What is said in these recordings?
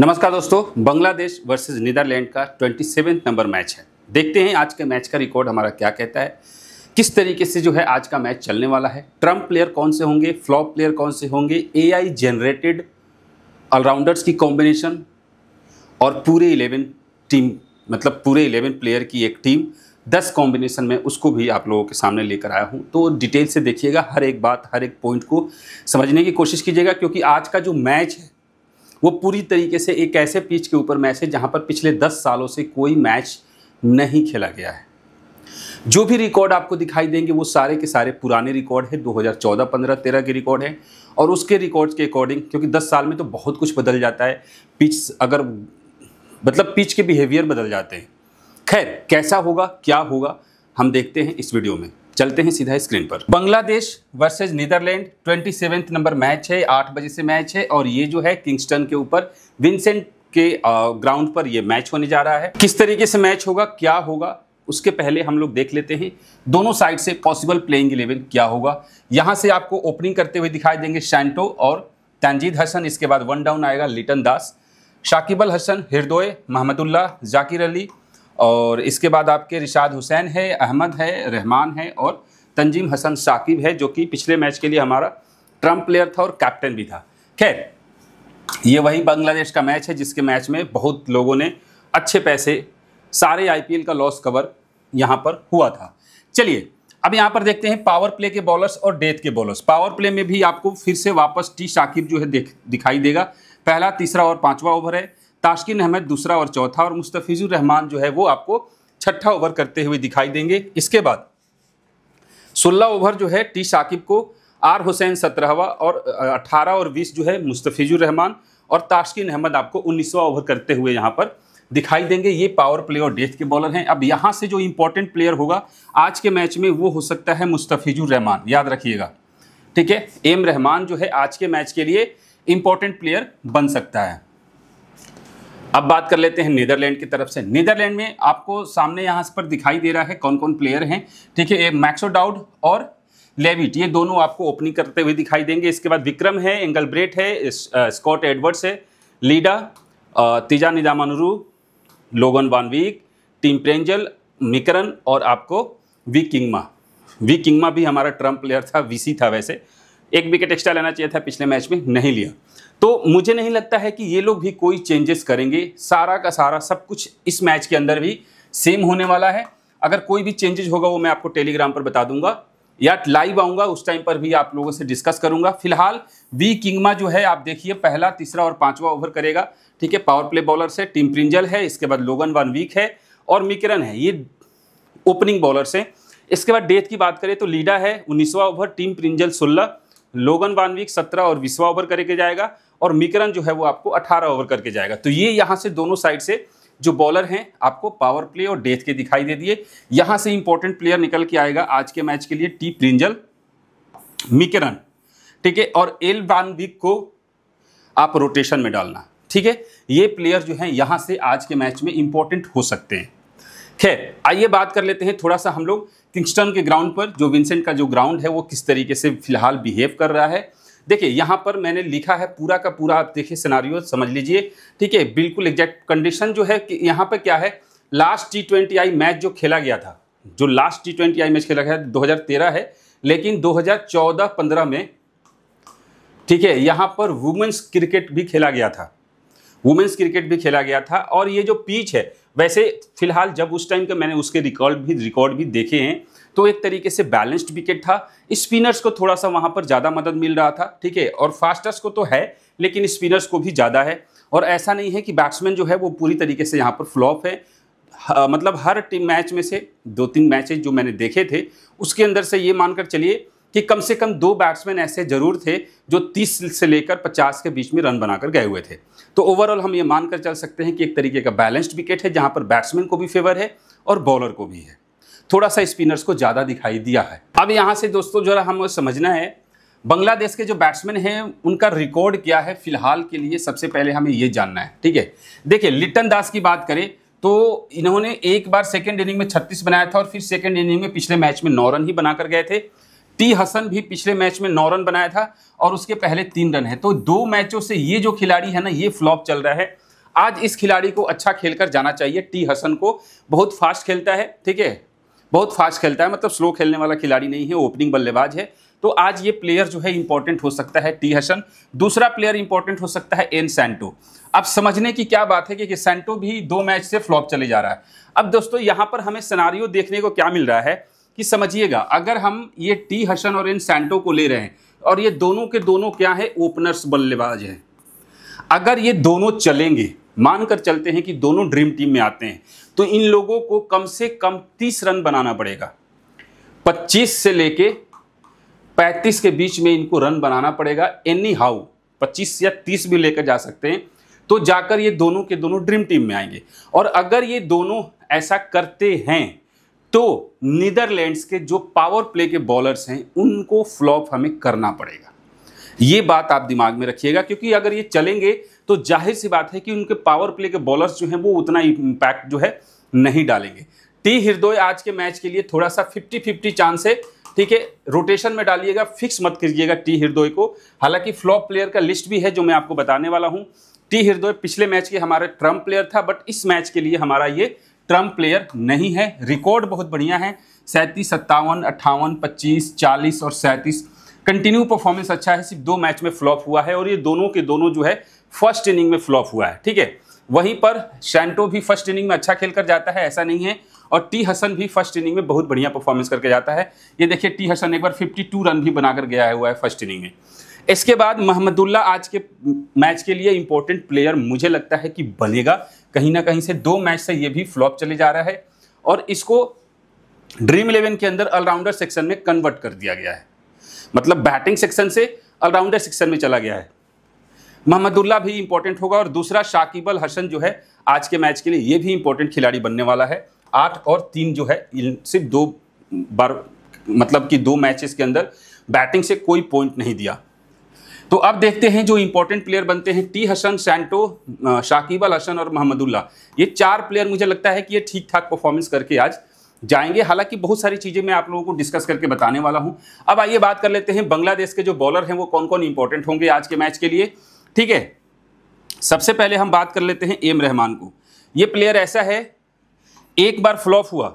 नमस्कार दोस्तों Bangladesh versus Netherlands का ट्वेंटी नंबर मैच है देखते हैं आज के मैच का रिकॉर्ड हमारा क्या कहता है किस तरीके से जो है आज का मैच चलने वाला है ट्रम्प प्लेयर कौन से होंगे फ्लॉप प्लेयर कौन से होंगे एआई जनरेटेड ऑलराउंडर्स की कॉम्बिनेशन और पूरे इलेवन टीम मतलब पूरे इलेवन प्लेयर की एक टीम दस कॉम्बिनेशन में उसको भी आप लोगों के सामने लेकर आया हूँ तो डिटेल से देखिएगा हर एक बात हर एक पॉइंट को समझने की कोशिश कीजिएगा क्योंकि आज का जो मैच है वो पूरी तरीके से एक ऐसे पिच के ऊपर मैच है जहाँ पर पिछले दस सालों से कोई मैच नहीं खेला गया है जो भी रिकॉर्ड आपको दिखाई देंगे वो सारे के सारे पुराने रिकॉर्ड है 2014, 15, 13 के रिकॉर्ड हैं और उसके रिकॉर्ड के अकॉर्डिंग क्योंकि 10 साल में तो बहुत कुछ बदल जाता है पिच अगर मतलब पिच के बिहेवियर बदल जाते हैं खैर कैसा होगा क्या होगा हम देखते हैं इस वीडियो में चलते हैं सीधा स्क्रीन पर Bangladesh versus Netherlands twenty number match है आठ बजे से मैच है और ये जो है किंगस्टन के ऊपर विंसेंट के ग्राउंड पर ये मैच होने जा रहा है किस तरीके से मैच होगा क्या होगा उसके पहले हम लोग देख लेते हैं दोनों साइड से पॉसिबल प्लेइंग इलेवन क्या होगा यहाँ से आपको ओपनिंग करते हुए दिखाई देंगे शैंटो और तंजीद हसन इसके बाद वन डाउन आएगा लिटन दास शाकिबल हसन हिरदोए महमदुल्ला जाकिर अली और इसके बाद आपके रिशाद हुसैन है अहमद है रहमान है और तंजीम हसन साकिब है जो कि पिछले मैच के लिए हमारा ट्रम प्लेयर था और कैप्टन भी था खैर ये वही बांग्लादेश का मैच है जिसके मैच में बहुत लोगों ने अच्छे पैसे सारे आईपीएल का लॉस कवर यहाँ पर हुआ था चलिए अब यहाँ पर देखते हैं पावर प्ले के बॉलर्स और डेथ के बॉलर्स पावर प्ले में भी आपको फिर से वापस टी शाकिब जो है दिखाई देगा पहला तीसरा और पांचवा ओवर है ताशकिन अहमद दूसरा और चौथा और मुस्तफ़िजुर रहमान जो है वो आपको छठा ओवर करते हुए दिखाई देंगे इसके बाद सोलह ओवर जो है टी शाकिब को आर हुसैन सत्रहवा और अठारह और बीस जो है मुस्तफ़िजुर रहमान और ताशकिन अहमद आपको उन्नीसवा ओवर करते हुए यहाँ पर दिखाई देंगे ये पावर प्ले और डेथ के बॉलर हैं अब यहाँ से जो इम्पोर्टेंट प्लेयर होगा आज के मैच में वो हो सकता है मुस्तफ़िजुर रहमान याद रखिएगा ठीक है एम रहमान जो है आज के मैच के लिए इम्पोर्टेंट प्लेयर बन सकता है अब बात कर लेते हैं नीदरलैंड की तरफ से नीदरलैंड में आपको सामने यहाँ पर दिखाई दे रहा है कौन कौन प्लेयर हैं ठीक है मैक्सो डाउड और लेविट ये दोनों आपको ओपनिंग करते हुए दिखाई देंगे इसके बाद विक्रम है एंगल ब्रेट है स्कॉट एडवर्ड्स है लीडा तिजा निजामानुरू लोगन वानवीक टीम प्रेंजल मिकरन और आपको वी किंगमा वी किंगमा भी हमारा ट्रम्प प्लेयर था वीसी था वैसे एक विकेट एक्स्ट्रा लेना चाहिए था पिछले मैच में नहीं लिया तो मुझे नहीं लगता है कि ये लोग भी कोई चेंजेस करेंगे सारा का सारा सब कुछ इस मैच के अंदर भी सेम होने वाला है अगर कोई भी चेंजेस होगा वो मैं आपको टेलीग्राम पर बता दूंगा या लाइव आऊंगा उस टाइम पर भी आप लोगों से डिस्कस करूंगा फिलहाल वी किंगमा जो है आप देखिए पहला तीसरा और पांचवा ओवर करेगा ठीक है पावर प्ले बॉलर से टीम प्रिंजल है इसके बाद लोगन वन वीक है और मिकिरन है ये ओपनिंग बॉलर से इसके बाद डेथ की बात करें तो लीडा है उन्नीसवा ओवर टीम प्रिंजल सोलह लोगन वन वीक सत्रह और बीसवा ओवर करके जाएगा और मिकरन जो है वो आपको 18 ओवर करके जाएगा तो ये यहाँ से दोनों साइड से जो बॉलर हैं आपको पावर प्ले और डेथ के दिखाई दे दिए यहाँ से इंपॉर्टेंट प्लेयर निकल के आएगा आज के मैच के लिए टी प्रिंजल मिकरन ठीक है और एल बानबिक को आप रोटेशन में डालना ठीक है ये प्लेयर जो हैं यहाँ से आज के मैच में इंपॉर्टेंट हो सकते हैं खैर आइए बात कर लेते हैं थोड़ा सा हम लोग किंगस्टन के ग्राउंड पर जो विंसेंट का जो ग्राउंड है वो किस तरीके से फिलहाल बिहेव कर रहा है देखिए यहाँ पर मैंने लिखा है पूरा का पूरा आप देखिए सिनारियो समझ लीजिए ठीक है बिल्कुल एग्जैक्ट कंडीशन जो है कि यहाँ पर क्या है last T twenty I match जो खेला गया था जो last T twenty I match खेला गया दो हज़ार तेरह है लेकिन दो हज़ार चौदह पंद्रह में ठीक है यहाँ पर वुमेन्स क्रिकेट भी खेला गया था वुमेन्स क्रिकेट भी खेला गया था और ये जो पीच है वैसे फिलहाल जब उस टाइम के मैंने उसके रिकॉर्ड भी रिकॉर्ड भी देखे हैं तो एक तरीके से बैलेंस्ड विकेट था स्पिनर्स को थोड़ा सा वहाँ पर ज़्यादा मदद मिल रहा था ठीक है और फास्टर्स को तो है लेकिन स्पिनर्स को भी ज़्यादा है और ऐसा नहीं है कि बैट्समैन जो है वो पूरी तरीके से यहाँ पर फ्लॉप है मतलब हर टीम मैच में से दो तीन मैचेज जो मैंने देखे थे उसके अंदर से ये मानकर चलिए कि कम से कम दो बैट्समैन ऐसे जरूर थे जो 30 से लेकर 50 के बीच में रन बनाकर गए हुए थे तो ओवरऑल हम ये मानकर चल सकते हैं कि एक तरीके का बैलेंस्ड विकेट है जहां पर बैट्समैन को भी फेवर है और बॉलर को भी है थोड़ा सा स्पिनर्स को ज़्यादा दिखाई दिया है अब यहाँ से दोस्तों जो है हमें समझना है बांग्लादेश के जो बैट्समैन हैं उनका रिकॉर्ड क्या है फिलहाल के लिए सबसे पहले हमें ये जानना है ठीक है देखिए लिटन दास की बात करें तो इन्होंने एक बार सेकेंड इनिंग में छत्तीस बनाया था और फिर सेकेंड इनिंग में पिछले मैच में नौ रन ही बनाकर गए थे टी हसन भी पिछले मैच में नौ रन बनाया था और उसके पहले तीन रन है तो दो मैचों से ये जो खिलाड़ी है ना ये फ्लॉप चल रहा है आज इस खिलाड़ी को अच्छा खेलकर जाना चाहिए टी हसन को बहुत फास्ट खेलता है ठीक है बहुत फास्ट खेलता है मतलब स्लो खेलने वाला खिलाड़ी नहीं है ओपनिंग बल्लेबाज है तो आज ये प्लेयर जो है इंपॉर्टेंट हो सकता है टी हसन दूसरा प्लेयर इंपॉर्टेंट हो सकता है एन सैंटो अब समझने की क्या बात है कि, कि सैंटो भी दो मैच से फ्लॉप चले जा रहा है अब दोस्तों यहाँ पर हमें सनारियो देखने को क्या मिल रहा है कि समझिएगा अगर हम ये टी हसन और एन सैंटो को ले रहे हैं और ये दोनों के दोनों क्या है ओपनर्स बल्लेबाज हैं अगर ये दोनों चलेंगे मानकर चलते हैं कि दोनों ड्रीम टीम में आते हैं तो इन लोगों को कम से कम तीस रन बनाना पड़ेगा पच्चीस से लेके पैंतीस के बीच में इनको रन बनाना पड़ेगा एनी हाउ पच्चीस या तीस भी लेकर जा सकते हैं तो जाकर ये दोनों के दोनों ड्रीम टीम में आएंगे और अगर ये दोनों ऐसा करते हैं तो नीदरलैंड्स के जो पावर प्ले के बॉलर्स हैं उनको फ्लॉप हमें करना पड़ेगा ये बात आप दिमाग में रखिएगा क्योंकि अगर ये चलेंगे तो जाहिर सी बात है कि उनके पावर प्ले के बॉलर्स जो हैं वो उतना इम्पैक्ट जो है नहीं डालेंगे टी हृदय आज के मैच के लिए थोड़ा सा फिफ्टी फिफ्टी चांस है ठीक है रोटेशन में डालिएगा फिक्स मत कीजिएगा टी हृदय को हालांकि फ्लॉप प्लेयर का लिस्ट भी है जो मैं आपको बताने वाला हूँ टी हृदय पिछले मैच के हमारा ट्रम्प प्लेयर था बट इस मैच के लिए हमारा ये ट्रम्प प्लेयर नहीं है रिकॉर्ड बहुत बढ़िया है सैंतीस सत्तावन अट्ठावन पच्चीस चालीस और सैंतीस कंटिन्यू परफॉर्मेंस अच्छा है सिर्फ दो मैच में फ्लॉप हुआ है और ये दोनों के दोनों जो है फर्स्ट इनिंग में फ्लॉप हुआ है ठीक है वहीं पर शैंटो भी फर्स्ट इनिंग में अच्छा खेल कर जाता है ऐसा नहीं है और टी हसन भी फर्स्ट इनिंग में बहुत बढ़िया परफॉर्मेंस करके जाता है ये देखिए टी हसन एक बार 52 रन भी बनाकर गया हुआ है फर्स्ट इनिंग में इसके बाद महमदुल्ला आज के मैच के लिए इंपॉर्टेंट प्लेयर मुझे लगता है कि बनेगा कहीं ना कहीं से दो मैच से ये भी फ्लॉप चले जा रहा है और इसको ड्रीम इलेवन के अंदर ऑलराउंडर सेक्शन में कन्वर्ट कर दिया गया है मतलब बैटिंग सेक्शन से ऑलराउंडर सेक्शन में चला गया है महमदुल्ला भी इंपॉर्टेंट होगा और दूसरा शाकिब अल हसन जो है आज के मैच के लिए ये भी इंपॉर्टेंट खिलाड़ी बनने वाला है आठ और तीन जो है सिर्फ दो बार मतलब कि दो मैचेस के अंदर बैटिंग से कोई पॉइंट नहीं दिया तो अब देखते हैं जो इंपॉर्टेंट प्लेयर बनते हैं टी हसन सैंटो शाकिब अल हसन और महमदुल्ला ये चार प्लेयर मुझे लगता है कि ये ठीक ठाक परफॉर्मेंस करके आज जाएंगे हालांकि बहुत सारी चीज़ें मैं आप लोगों को डिस्कस करके बताने वाला हूं अब आइए बात कर लेते हैं बांग्लादेश के जो बॉलर हैं वो कौन कौन इंपॉर्टेंट होंगे आज के मैच के लिए ठीक है सबसे पहले हम बात कर लेते हैं एम रहमान को ये प्लेयर ऐसा है एक बार फ्लॉप हुआ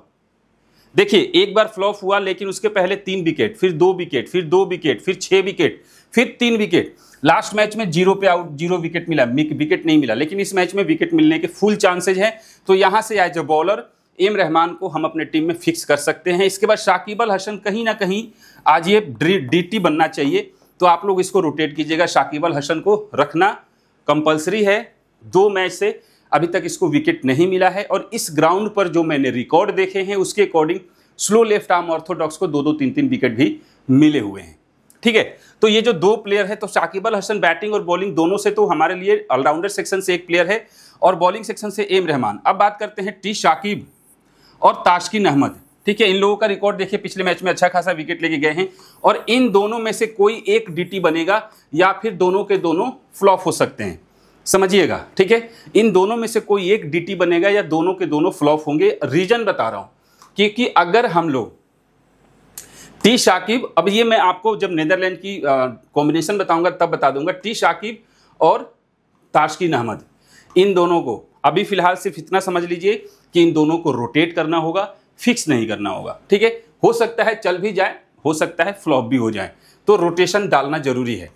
देखिए एक बार फ्लॉप हुआ लेकिन उसके पहले तीन विकेट फिर दो विकेट फिर दो विकेट फिर छह विकेट फिर तीन विकेट लास्ट मैच में जीरो पे आउट जीरो विकेट मिला विकेट नहीं मिला लेकिन इस मैच में विकेट मिलने के फुल चांसेज हैं तो यहां से as a bowler M Rahman को हम अपने टीम में फिक्स कर सकते हैं इसके बाद शाकिब अल हसन कहीं ना कहीं आज ये डी बनना चाहिए तो आप लोग इसको रोटेट कीजिएगा शाकिब अल हसन को रखना कंपलसरी है दो मैच से अभी तक इसको विकेट नहीं मिला है और इस ग्राउंड पर जो मैंने रिकॉर्ड देखे हैं उसके according slow left arm orthodox को दो दो तीन तीन विकेट भी मिले हुए हैं ठीक है तो ये जो दो प्लेयर है तो शाकिब अल हसन बैटिंग और बॉलिंग दोनों से तो हमारे लिए ऑलराउंडर सेक्शन से एक प्लेयर है और बॉलिंग सेक्शन से एम रहमान अब बात करते हैं टी शाकिब और ताशकिन अहमद ठीक है इन लोगों का रिकॉर्ड देखिए पिछले मैच में अच्छा खासा विकेट लेके गए हैं और इन दोनों में से कोई एक डीटी बनेगा या फिर दोनों के दोनों फ्लॉप हो सकते हैं समझिएगा ठीक है इन दोनों में से कोई एक डीटी बनेगा या दोनों के दोनों फ्लॉप होंगे रीजन बता रहा हूं क्योंकि अगर हम लोग टी शाकिब अब ये मैं आपको जब नीदरलैंड की कॉम्बिनेशन बताऊंगा तब बता दूंगा टी शाकिब और ताशकिन अहमद इन दोनों को अभी फिलहाल सिर्फ इतना समझ लीजिए कि इन दोनों को रोटेट करना होगा फिक्स नहीं करना होगा ठीक है हो सकता है चल भी जाए हो सकता है फ्लॉप भी हो जाए तो रोटेशन डालना जरूरी है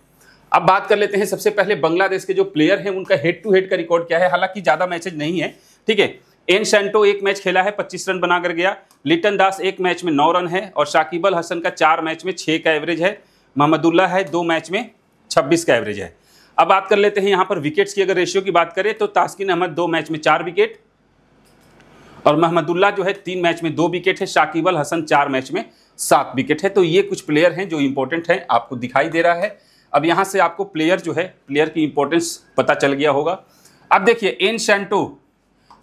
अब बात कर लेते हैं सबसे पहले बांग्लादेश के जो प्लेयर हैं उनका हेड टू हेड का रिकॉर्ड क्या है हालांकि ज़्यादा मैचेज नहीं है ठीक है एन सेंटो एक मैच खेला है पच्चीस रन बनाकर गया लिटन दास एक मैच में नौ रन है और शाकिबल हसन का चार मैच में छः का एवरेज है महमदुल्ला है दो मैच में छब्बीस का एवरेज है अब बात कर लेते हैं यहाँ पर विकेट्स की अगर रेशियो की बात करें तो तास्किन अहमद दो मैच में चार विकेट और महमदुल्ला जो है तीन मैच में दो विकेट है शाकिब अल हसन चार मैच में सात विकेट है तो ये कुछ प्लेयर हैं जो इंपॉर्टेंट हैं आपको दिखाई दे रहा है अब यहाँ से आपको प्लेयर जो है प्लेयर की इंपॉर्टेंस पता चल गया होगा अब देखिए एन शैंटो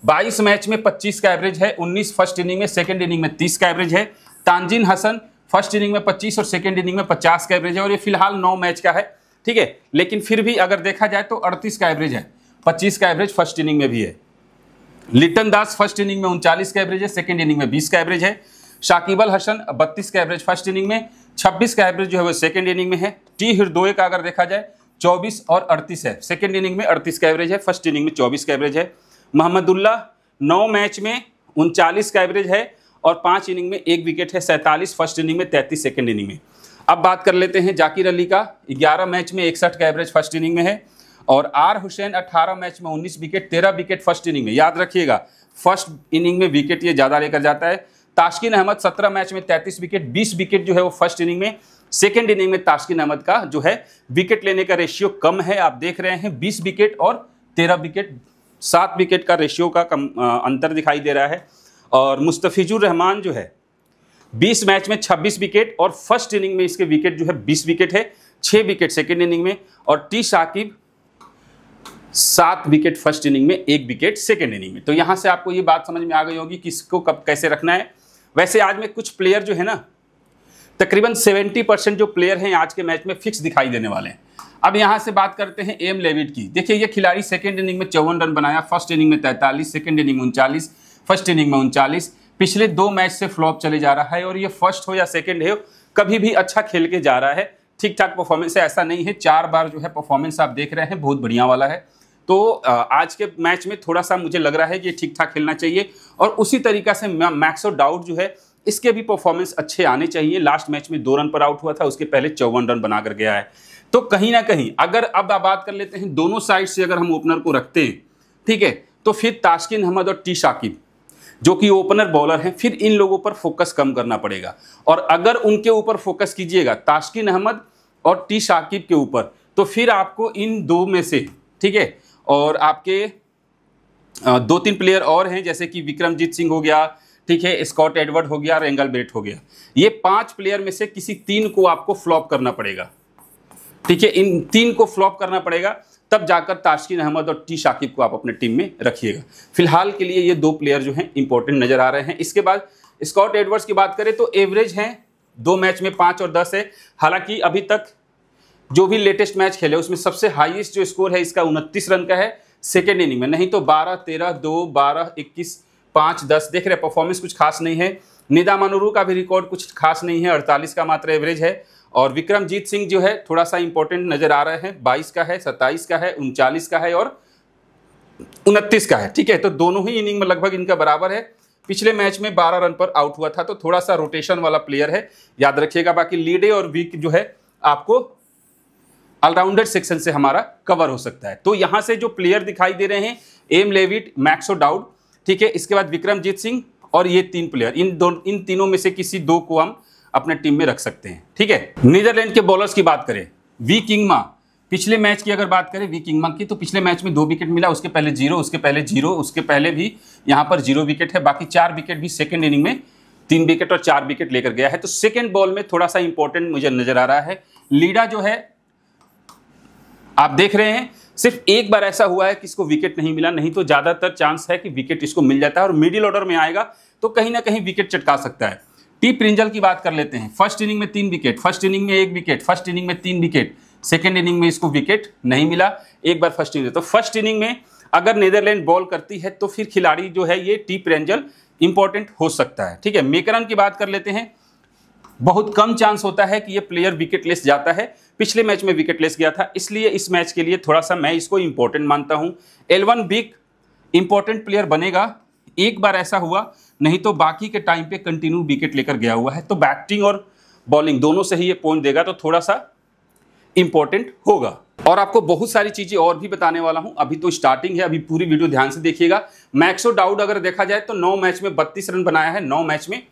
22 मैच में 25 का एवरेज है 19 फर्स्ट इनिंग में सेकंड इनिंग में 30 का एवरेज है तानजिन हसन फर्स्ट इनिंग में 25 और सेकंड इनिंग में 50 का एवरेज है और ये फिलहाल 9 मैच का है ठीक है लेकिन फिर भी अगर देखा जाए तो 38 का एवरेज है 25 का एवरेज फर्स्ट इनिंग में भी है लिटन दास फर्स्ट इनिंग में उनचालीस का एवरेज है सेकेंड इनिंग में बीस का एवरेज है शाकिब अल हसन बत्तीस का एवरेज फर्स्ट इनिंग में छब्बीस का एवरेज जो है वो सेकेंड इनिंग में है टी हिरदोए का अगर देखा जाए चौबीस और अड़तीस है सेकेंड इनिंग में अड़तीस का एवरेज है फर्स्ट इनिंग में चौबीस का एवरेज है मोहम्मदुल्ला नौ मैच में उनचालीस का एवरेज है और पाँच इनिंग में एक विकेट है सैंतालीस फर्स्ट इनिंग में तैंतीस सेकेंड इनिंग में अब बात कर लेते हैं जाकिर अली का ग्यारह मैच में इकसठ का एवरेज फर्स्ट इनिंग में है और आर हुसैन 18 मैच में 19 विकेट 13 विकेट फर्स्ट इनिंग में याद रखिएगा फर्स्ट इनिंग में विकेट ये ज़्यादा लेकर जाता है ताशकिन अहमद 17 मैच में 33 विकेट 20 विकेट जो है वो फर्स्ट इनिंग में सेकेंड इनिंग में ताशकिन अहमद का जो है विकेट लेने का रेशियो कम है आप देख रहे हैं बीस विकेट और तेरह विकेट सात विकेट का रेशियो का कम अंतर दिखाई दे रहा है और मुस्तफ़िजुर रहमान जो है 20 मैच में 26 विकेट और फर्स्ट इनिंग में इसके विकेट जो है 20 विकेट है 6 विकेट सेकेंड इनिंग में और टी साकिब सात विकेट फर्स्ट इनिंग में एक विकेट सेकेंड इनिंग में तो यहां से आपको ये बात समझ में आ गई होगी कि इसको कब कैसे रखना है वैसे आज में कुछ प्लेयर जो है ना तकरीबन 70 परसेंट जो प्लेयर हैं आज के मैच में फिक्स दिखाई देने वाले हैं अब यहां से बात करते हैं एम लेविड की देखिए ये खिलाड़ी सेकेंड इनिंग में चौवन रन बनाया फर्स्ट इनिंग में तैंतालीस सेकेंड इनिंग में उनचालीस फर्स्ट इनिंग में उनचालीस पिछले दो मैच से फ्लॉप चले जा रहा है और ये फर्स्ट हो या सेकेंड है कभी भी अच्छा खेल के जा रहा है ठीक ठाक परफॉर्मेंस है ऐसा नहीं है चार बार जो है परफॉर्मेंस आप देख रहे हैं बहुत बढ़िया वाला है तो आज के मैच में थोड़ा सा मुझे लग रहा है कि ठीक ठाक खेलना चाहिए और उसी तरीका से मैक्सो डाउट जो है इसके भी परफॉर्मेंस अच्छे आने चाहिए लास्ट मैच में दो रन पर आउट हुआ था उसके पहले चौवन रन बनाकर गया है तो कहीं ना कहीं अगर अब आप बात कर लेते हैं दोनों साइड से अगर हम ओपनर को रखते हैं ठीक है तो फिर ताशकिन अहमद और टी शाकिब जो कि ओपनर बॉलर हैं फिर इन लोगों पर फोकस कम करना पड़ेगा और अगर उनके ऊपर फोकस कीजिएगा ताशकिन अहमद और टी शाकिब के ऊपर तो फिर आपको इन दो में से ठीक है और आपके दो तीन प्लेयर और हैं जैसे कि विक्रमजीत सिंह हो गया ठीक है स्कॉट एडवर्ड हो गया रेंगल बेट हो गया ये पांच प्लेयर में से किसी तीन को आपको फ्लॉप करना पड़ेगा ठीक है इन तीन को फ्लॉप करना पड़ेगा तब जाकर ताशकिन अहमद और टी शाकिब को आप अपने टीम में रखिएगा फिलहाल के लिए ये दो प्लेयर जो हैं इंपॉर्टेंट नजर आ रहे हैं इसके बाद स्कॉट एडवर्ड्स की बात करें तो एवरेज हैं दो मैच में पांच और दस है हालांकि अभी तक जो भी लेटेस्ट मैच खेले उसमें सबसे हाईएस्ट जो स्कोर है इसका उनतीस रन का है सेकेंड इनिंग में नहीं तो बारह तेरह दो बारह इक्कीस पाँच दस देख रहे परफॉर्मेंस कुछ खास नहीं है निदा मनोरू का भी रिकॉर्ड कुछ खास नहीं है अड़तालीस का मात्र एवरेज है और विक्रमजीत सिंह जो है थोड़ा सा इंपॉर्टेंट नज़र आ रहे हैं बाईस का है सत्ताईस का है उनचालीस का है और उनतीस का है ठीक है तो दोनों ही इनिंग में लगभग इनका बराबर है पिछले मैच में 12 रन पर आउट हुआ था तो थोड़ा सा रोटेशन वाला प्लेयर है याद रखिएगा बाकी लीडे और वीक जो है आपको ऑलराउंडर सेक्शन से हमारा कवर हो सकता है तो यहाँ से जो प्लेयर दिखाई दे रहे हैं एम लेविट मैक्सो डाउड ठीक है इसके बाद विक्रमजीत सिंह और ये तीन प्लेयर इन दो इन तीनों में से किसी दो को हम अपने टीम में रख सकते हैं ठीक है नीदरलैंड के बॉलर्स की बात करें वी किंगमा पिछले मैच की अगर बात करें वी किंगमा की तो पिछले मैच में दो विकेट मिला उसके पहले जीरो उसके पहले जीरो उसके पहले भी यहाँ पर जीरो विकेट है बाकी चार विकेट भी सेकेंड इनिंग में तीन विकेट और चार विकेट लेकर गया है तो सेकेंड बॉल में थोड़ा सा इंपॉर्टेंट मुझे नजर आ रहा है लीडा जो है आप देख रहे हैं सिर्फ एक बार ऐसा हुआ है कि इसको विकेट नहीं मिला नहीं तो ज़्यादातर चांस है कि विकेट इसको मिल जाता है और मिडिल ऑर्डर में आएगा तो कहीं ना कहीं विकेट चटका सकता है टी प्रिंजल की बात कर लेते हैं फर्स्ट इनिंग में तीन विकेट फर्स्ट इनिंग में एक विकेट फर्स्ट इनिंग में तीन विकेट सेकेंड इनिंग में इसको विकेट नहीं मिला एक बार फर्स्ट इनिंग तो फर्स्ट इनिंग में अगर नीदरलैंड बॉल करती है तो फिर खिलाड़ी जो है ये टी प्रेंजल इंपॉर्टेंट हो सकता है ठीक है मेकरन की बात कर लेते हैं बहुत कम चांस होता है कि ये प्लेयर विकेट लेस जाता है पिछले मैच में विकेट लेस गया था इसलिए इस मैच के लिए थोड़ा सा मैं इसको इंपॉर्टेंट मानता हूं एलवन बिग इंपॉर्टेंट प्लेयर बनेगा एक बार ऐसा हुआ नहीं तो बाकी के टाइम पे कंटिन्यू विकेट लेकर गया हुआ है तो बैटिंग और बॉलिंग दोनों से ही ये पॉइंट देगा तो थोड़ा सा इंपॉर्टेंट होगा और आपको बहुत सारी चीज़ें और भी बताने वाला हूं अभी तो स्टार्टिंग है अभी पूरी वीडियो ध्यान से देखिएगा मैक्सो डाउड अगर देखा जाए तो नौ मैच में बत्तीस रन बनाया है नौ मैच में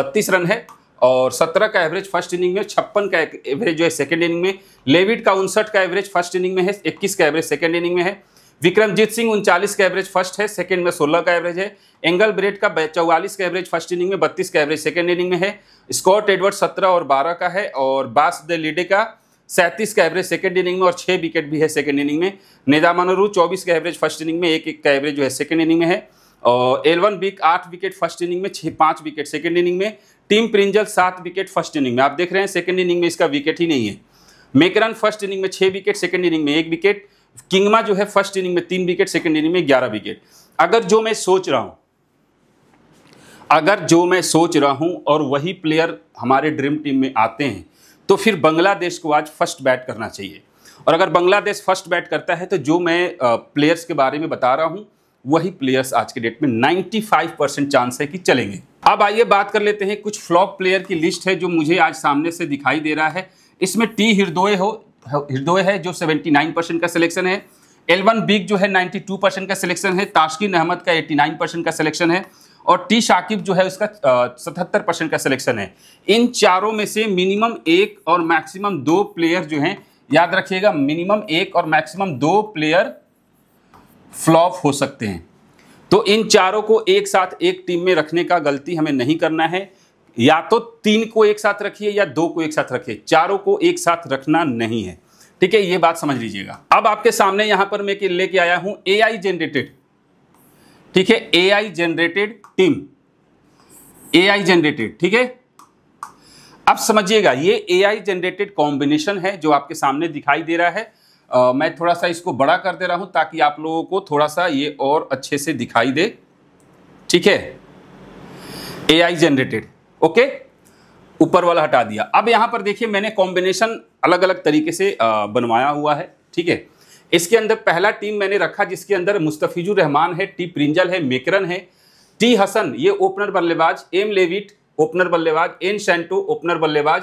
बत्तीस रन है और सत्रह का एवरेज फर्स्ट इनिंग में छप्पन का एवरेज जो है सेकेंड इनिंग में लेविड का उनसठ का एवरेज फर्स्ट इनिंग में है इक्कीस का एवरेज सेकेंड इनिंग में है विक्रमजीत सिंह उनचालीस का एवरेज फर्स्ट है सेकंड में सोलह का एवरेज है एंगल ब्रेड का चौवालीस का एवरेज फर्स्ट इनिंग में बत्तीस का एवरेज सेकंड इनिंग में है स्कॉट एडवर्ड सत्रह और बारह का है और बास द लीडे का सैंतीस का एवरेज सेकंड इनिंग में और छः विकेट भी है सेकंड इनिंग में नेदामानोरू चौबीस का एवरेज फर्स्ट इनिंग में एक एक का एवरेज जो है सेकंड इनिंग में है और एलवन बिक आठ विकेट फर्स्ट इनिंग में छः पाँच विकेट सेकंड इनिंग में टीम प्रिंजल सात विकेट फर्स्ट इनिंग में आप देख रहे हैं सेकंड इनिंग में इसका विकेट ही नहीं है मेकरन फर्स्ट इनिंग में छह विकेट सेकंड इनिंग में एक विकेट किंगमा जो है फर्स्ट इनिंग में तीन विकेट सेकंड इनिंग में ग्यारह विकेट अगर जो मैं सोच रहा हूं अगर जो मैं सोच रहा हूं और वही प्लेयर हमारे ड्रीम टीम में आते हैं तो फिर बांग्लादेश को आज फर्स्ट बैट करना चाहिए और अगर बांग्लादेश फर्स्ट बैट करता है तो जो मैं प्लेयर्स के बारे में बता रहा हूं वही प्लेयर्स आज के डेट में 95 परसेंट चांस है कि चलेंगे अब आइए बात कर लेते हैं कुछ फ्लॉप प्लेयर की लिस्ट है जो मुझे आज सामने से दिखाई दे रहा है इसमें टी हृदय हो हृदय है जो 79 परसेंट का सिलेक्शन है एलवन बिग जो है 92 परसेंट का सिलेक्शन है ताशकिन अहमद का 89 परसेंट का सिलेक्शन है और टी शाकिब जो है उसका सतहत्तर परसेंट का सिलेक्शन है इन चारों में से मिनिमम एक और मैक्सिमम दो प्लेयर जो हैं याद रखिएगा मिनिमम एक और मैक्सिमम दो प्लेयर फ्लॉप हो सकते हैं तो इन चारों को एक साथ एक टीम में रखने का गलती हमें नहीं करना है या तो तीन को एक साथ रखिए या दो को एक साथ रखिए चारों को एक साथ रखना नहीं है ठीक है ये बात समझ लीजिएगा अब आपके सामने यहां पर मैं लेके आया हूं आई जनरेटेड ठीक है AI generated team AI generated ठीक है अब समझिएगा ये आई जनरेटेड कॉम्बिनेशन है जो आपके सामने दिखाई दे रहा है आ, मैं थोड़ा सा इसको बड़ा कर दे रहा हूं ताकि आप लोगों को थोड़ा सा ये और अच्छे से दिखाई दे ठीक है ए आई जनरेटेड ओके ऊपर वाला हटा दिया अब यहां पर देखिए मैंने कॉम्बिनेशन अलग अलग तरीके से बनवाया हुआ है ठीक है इसके अंदर पहला टीम मैंने रखा जिसके अंदर मुस्तफ़िजुर रहमान है टी प्रिंजल है मेकरन है टी हसन ये ओपनर बल्लेबाज एम लेविट ओपनर बल्लेबाज एन सेंटो ओपनर बल्लेबाज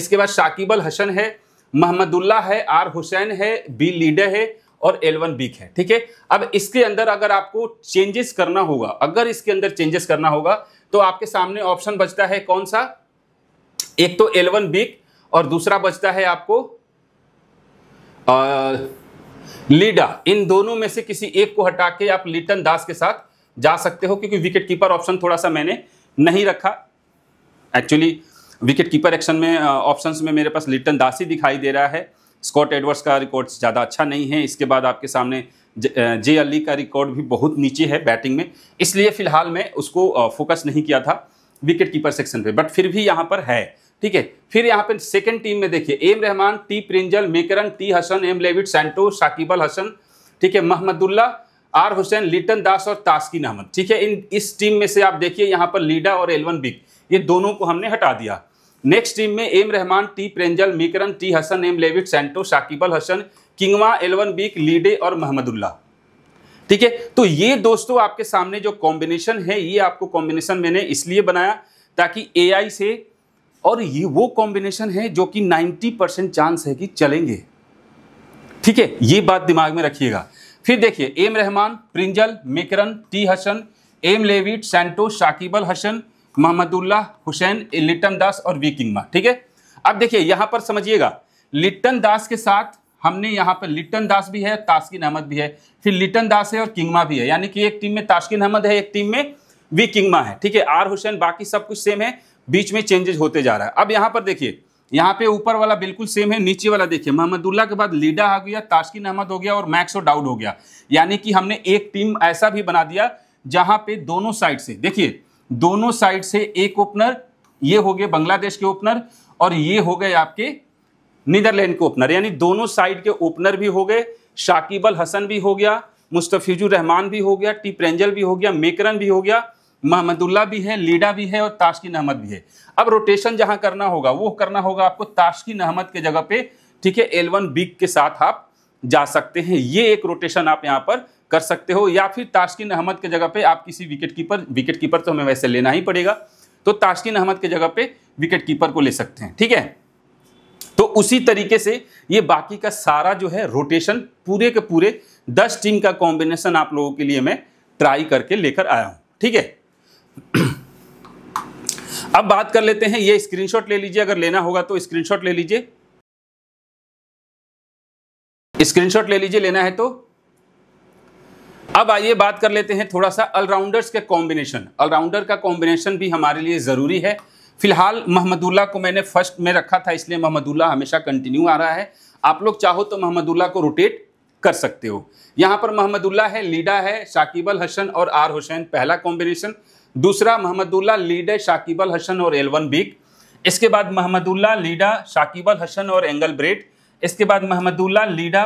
इसके बाद शाकिबल हसन है महमदुल्ला है आर हुसैन है बी लीडर है और एलवन बीक है ठीक है अब इसके अंदर अगर आपको चेंजेस करना होगा अगर इसके अंदर चेंजेस करना होगा तो आपके सामने ऑप्शन बचता है कौन सा एक तो एलवन बीक और दूसरा बचता है आपको आ, लीडा इन दोनों में से किसी एक को हटा के आप लिटन दास के साथ जा सकते हो क्योंकि विकेट कीपर ऑप्शन थोड़ा सा मैंने नहीं रखा एक्चुअली विकेट कीपर एक्शन में ऑप्शंस में मेरे पास लिटन दासी दिखाई दे रहा है स्कॉट एडवर्ड्स का रिकॉर्ड ज़्यादा अच्छा नहीं है इसके बाद आपके सामने जे अली का रिकॉर्ड भी बहुत नीचे है बैटिंग में इसलिए फ़िलहाल मैं उसको फोकस नहीं किया था विकेट कीपर सेक्शन पे बट फिर भी यहाँ पर है ठीक है फिर यहाँ पर सेकंड टीम में देखिए M Rahman T Pringle Meekeren T Hasan M Levitt Shanto Shakib al Hasan ठीक है महमदुल्ला आर हुसैन लिटन दास और तास्किन अहमद ठीक है इन इस टीम में से आप देखिए यहाँ पर लीडा और एलवन बिग ये दोनों को हमने हटा दिया नेक्स्ट टीम में M Rahman T Pringle Meekeren T Hasan M Levitt Shanto Shakib al Hasan Kingma L van Beek Leede और महमदुल्ला ठीक है तो ये दोस्तों आपके सामने जो कॉम्बिनेशन है ये आपको कॉम्बिनेशन मैंने इसलिए बनाया ताकि ए से और ये वो कॉम्बिनेशन है जो कि 90 परसेंट चांस है कि चलेंगे ठीक है ये बात दिमाग में रखिएगा फिर देखिए M Rahman Pringle Meekeren T Hasan M Levitt Shanto Shakib al Hasan Mahmudullah Hossain Litton Das और वी किंगमा ठीक है अब देखिए यहां पर समझिएगा लिट्टन दास के साथ हमने यहाँ पर लिट्टन दास भी है ताशकिन अहमद भी है फिर लिट्टन दास है और किंगमा भी है यानी कि एक टीम में ताशकिन अहमद है एक टीम में वी किंगमा है ठीक है आर हुसैन बाकी सब कुछ सेम है बीच में चेंजेस होते जा रहा है अब यहाँ पर देखिए यहाँ पे ऊपर वाला बिल्कुल सेम है नीचे वाला देखिए महमदुल्ला के बाद लीडा आ गया ताशकिन अहमद हो गया और मैक्स और डाउड हो गया यानी कि हमने एक टीम ऐसा भी बना दिया जहाँ पे दोनों साइड से देखिए दोनों साइड से एक ओपनर ये हो गए बांग्लादेश के ओपनर और ये हो गए आपके नीदरलैंड के ओपनर यानी दोनों साइड के ओपनर भी हो गए शाकिब अल हसन भी हो गया मुस्तफिजुर रहमान भी हो गया टी प्रेंजल भी हो गया मेकरन भी हो गया महमदुल्ला भी है लीडा भी है और ताशकिन अहमद भी है अब रोटेशन जहां करना होगा वो करना होगा आपको ताशकिन अहमद के जगह पे ठीक है एलवन बिग के साथ आप जा सकते हैं ये एक रोटेशन आप यहाँ पर कर सकते हो या फिर ताशकिन अहमद के जगह पे आप किसी विकेट कीपर विकेट कीपर तो हमें वैसे लेना ही पड़ेगा तो ताशकिन अहमद के जगह पे विकेट कीपर को ले सकते हैं ठीक है तो उसी तरीके से ये बाकी का सारा जो है रोटेशन पूरे के पूरे दस टीम का कॉम्बिनेशन आप लोगों के लिए मैं ट्राई करके लेकर आया हूं ठीक है अब बात कर लेते हैं ये स्क्रीनशॉट ले लीजिए अगर लेना होगा तो स्क्रीनशॉट ले लीजिए स्क्रीनशॉट ले लीजिए लेना है तो अब आइए बात कर लेते हैं थोड़ा सा ऑलराउंडर्स के कॉम्बिनेशन ऑलराउंडर का कॉम्बिनेशन भी हमारे लिए ज़रूरी है फिलहाल महमदुल्ला को मैंने फर्स्ट में रखा था इसलिए महमदुल्ला हमेशा कंटिन्यू आ रहा है आप लोग चाहो तो महमदुल्ला को रोटेट कर सकते हो यहाँ पर महमदुल्ला है लीडा है शाकिब अल हसन और आर हुसैन पहला कॉम्बिनेशन दूसरा महमदुल्ला लीड है हसन और एलवन बीक इसके बाद महमदुल्ला लीडा शाकिबल हसन और एंगल ब्रेट इसके बाद महमदुल्ला लीडा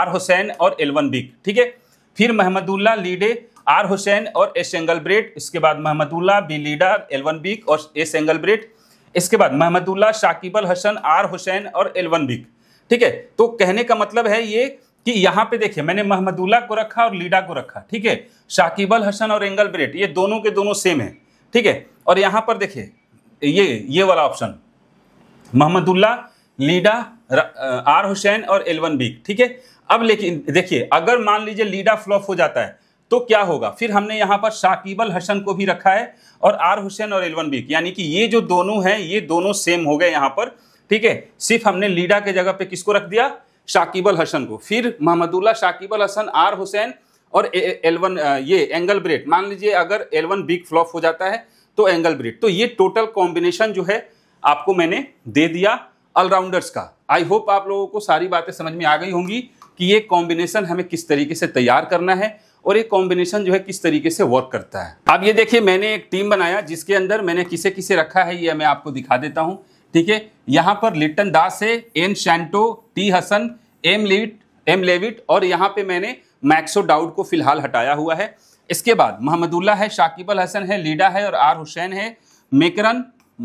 आर हुसैन और एलवन बीक ठीक है फिर महमदुल्ला लीडे आर हुसैन और ए ब्रेट इसके बाद महमदुल्ला बी लीडा एलवन बिक और ए ब्रेट इसके बाद महमदुल्ला शाकिब अल हसन आर हुसैन और एलवन बिक ठीक है तो कहने का मतलब है ये कि यहाँ पे देखिए मैंने महमदुल्ला को रखा और लीडा को रखा ठीक है शाकिब अल हसन और एंगल ब्रेट ये दोनों के दोनों सेम है ठीक है और यहाँ पर देखिए ये ये वाला option Mahmudullah Leede R Hossain और एलवन बिक ठीक है अब लेकिन देखिए अगर मान लीजिए लीडा फ्लॉप हो जाता है तो क्या होगा फिर हमने यहाँ पर शाकिबल हसन को भी रखा है और आर हुसैन और एलवन बीक यानी कि ये जो दोनों हैं ये दोनों सेम हो गए यहाँ पर ठीक है सिर्फ हमने लीडा के जगह पे किसको रख दिया शाकिबल हसन को फिर महमदुल्ला शाकिबल हसन आर हुसैन और एलवन ये एंगल ब्रेड मान लीजिए अगर एलवन बीक फ्लॉप हो जाता है तो एंगल ब्रेड तो ये टोटल कॉम्बिनेशन जो है आपको मैंने दे दिया ऑलराउंडर्स का आई होप आप लोगों को सारी बातें समझ में आ गई होंगी कि ये कॉम्बिनेशन हमें किस तरीके से तैयार करना है और ये कॉम्बिनेशन जो है किस तरीके से वर्क करता है अब ये देखिए मैंने एक टीम बनाया जिसके अंदर मैंने किसे किसे रखा है ये मैं आपको दिखा देता हूँ ठीक है यहाँ पर लिटन दास है N Shanto T Hasan M Levitt M Levitt और यहाँ पे मैंने मैक्सो डाउड को फिलहाल हटाया हुआ है इसके बाद महमदुल्ला है शाकिबल हसन है लीडा है और आर हुसैन है मेकरन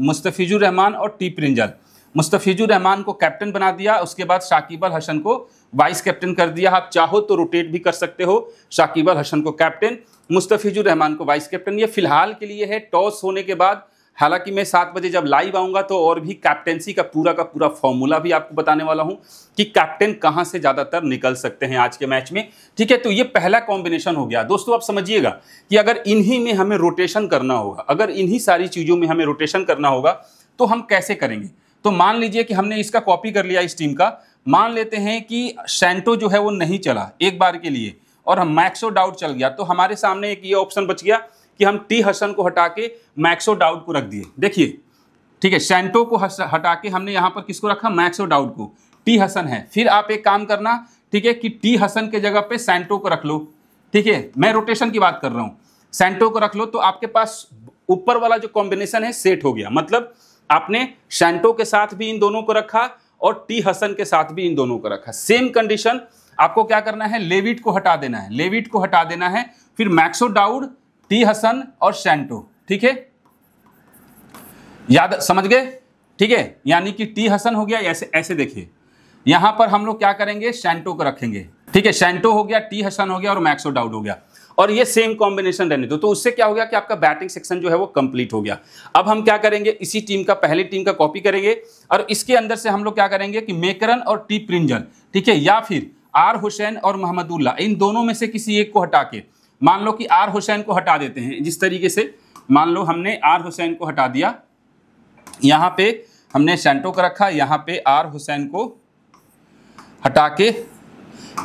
मुस्तफिजुर रहमान और टी प्रिंजल मुस्तफिजुर रहमान को कैप्टन बना दिया उसके बाद शाकिबल हसन को वाइस कैप्टन कर दिया आप चाहो तो रोटेट भी कर सकते हो शाकिब अल हसन को कैप्टन मुस्तफ़िजुर रहमान को वाइस कैप्टन ये फिलहाल के लिए है टॉस होने के बाद हालांकि मैं सात बजे जब लाइव आऊंगा तो और भी कैप्टेंसी का पूरा का पूरा फॉर्मूला भी आपको बताने वाला हूँ कि कैप्टन कहां से ज़्यादातर निकल सकते हैं आज के मैच में ठीक है तो ये पहला कॉम्बिनेशन हो गया दोस्तों आप समझिएगा कि अगर इन्हीं में हमें रोटेशन करना होगा अगर इन्हीं सारी चीज़ों में हमें रोटेशन करना होगा तो हम कैसे करेंगे तो मान लीजिए कि हमने इसका कॉपी कर लिया इस टीम का मान लेते हैं कि सेंटो जो है वो नहीं चला एक बार के लिए और हम मैक्सो डाउट चल गया तो हमारे सामने एक ये ऑप्शन बच गया कि हम टी हसन को हटा के मैक्सो डाउट को रख दिए देखिए ठीक है सेंटो को हटा के हमने यहाँ पर किसको रखा मैक्सो डाउट को टी हसन है फिर आप एक काम करना ठीक है कि टी हसन के जगह पे सेंटो को रख लो ठीक है मैं रोटेशन की बात कर रहा हूँ सेंटो को रख लो तो आपके पास ऊपर वाला जो कॉम्बिनेशन है सेट हो गया मतलब आपने सेंटो के साथ भी इन दोनों को रखा और टी हसन के साथ भी इन दोनों को रखा सेम कंडीशन आपको क्या करना है लेविट को हटा देना है लेविट को हटा देना है फिर मैक्सो डाउड टी हसन और सेंटो ठीक है याद समझ गए ठीक है यानी कि टी हसन हो गया ऐसे ऐसे देखिए यहां पर हम लोग क्या करेंगे सेंटो को रखेंगे ठीक है सेंटो हो गया टी हसन हो गया और मैक्सो डाउड हो गया और ये सेम कॉम्बिनेशन रहने दो तो उससे क्या हो गया कि आपका बैटिंग सेक्शन जो है वो कंप्लीट हो गया अब हम क्या करेंगे इसी टीम का पहली टीम का कॉपी करेंगे और इसके अंदर से हम लोग क्या करेंगे कि मेकरन और टी प्रिंजल ठीक है या फिर आर हुसैन और महमदुल्ला इन दोनों में से किसी एक को हटा के मान लो कि आर हुसैन को हटा देते हैं जिस तरीके से मान लो हमने आर हुसैन को हटा दिया यहाँ पे हमने सेंटो का रखा यहाँ पे आर हुसैन को हटा के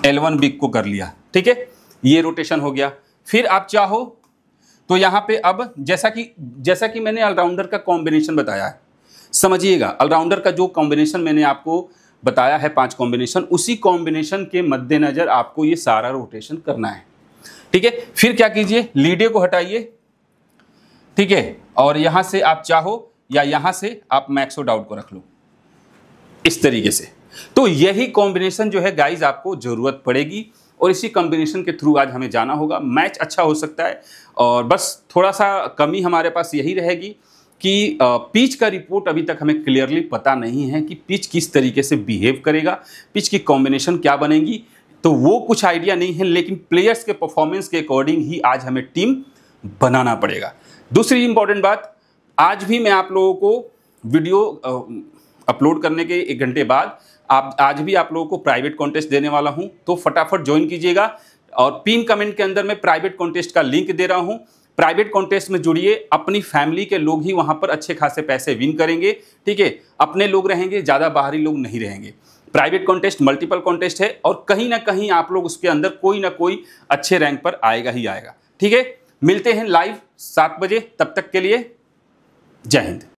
एलवन बिग को कर लिया ठीक है ये रोटेशन हो गया फिर आप चाहो तो यहाँ पे अब जैसा कि जैसा कि मैंने ऑलराउंडर का कॉम्बिनेशन बताया है समझिएगा ऑलराउंडर का जो कॉम्बिनेशन मैंने आपको बताया है पांच कॉम्बिनेशन उसी कॉम्बिनेशन के मद्देनज़र आपको ये सारा रोटेशन करना है ठीक है फिर क्या कीजिए लीडे को हटाइए ठीक है और यहां से आप चाहो या यहां से आप मैक्सो डाउट को रख लो इस तरीके से तो यही कॉम्बिनेशन जो है गाइज आपको ज़रूरत पड़ेगी और इसी कॉम्बिनेशन के थ्रू आज हमें जाना होगा मैच अच्छा हो सकता है और बस थोड़ा सा कमी हमारे पास यही रहेगी कि पिच का रिपोर्ट अभी तक हमें क्लियरली पता नहीं है कि पिच किस तरीके से बिहेव करेगा पिच की कॉम्बिनेशन क्या बनेगी तो वो कुछ आइडिया नहीं है लेकिन प्लेयर्स के परफॉर्मेंस के अकॉर्डिंग ही आज हमें टीम बनाना पड़ेगा दूसरी इंपॉर्टेंट बात आज भी मैं आप लोगों को वीडियो अपलोड करने के एक घंटे बाद आप आज भी आप लोगों को प्राइवेट कॉन्टेस्ट देने वाला हूँ तो फटाफट ज्वाइन कीजिएगा और पिन कमेंट के अंदर मैं प्राइवेट कॉन्टेस्ट का लिंक दे रहा हूँ प्राइवेट कॉन्टेस्ट में जुड़िए अपनी फैमिली के लोग ही वहाँ पर अच्छे खासे पैसे विन करेंगे ठीक है अपने लोग रहेंगे ज़्यादा बाहरी लोग नहीं रहेंगे प्राइवेट कॉन्टेस्ट मल्टीपल कॉन्टेस्ट है और कहीं ना कहीं आप लोग उसके अंदर कोई ना कोई अच्छे रैंक पर आएगा ही आएगा ठीक है मिलते हैं लाइव सात बजे तब तक के लिए जय हिंद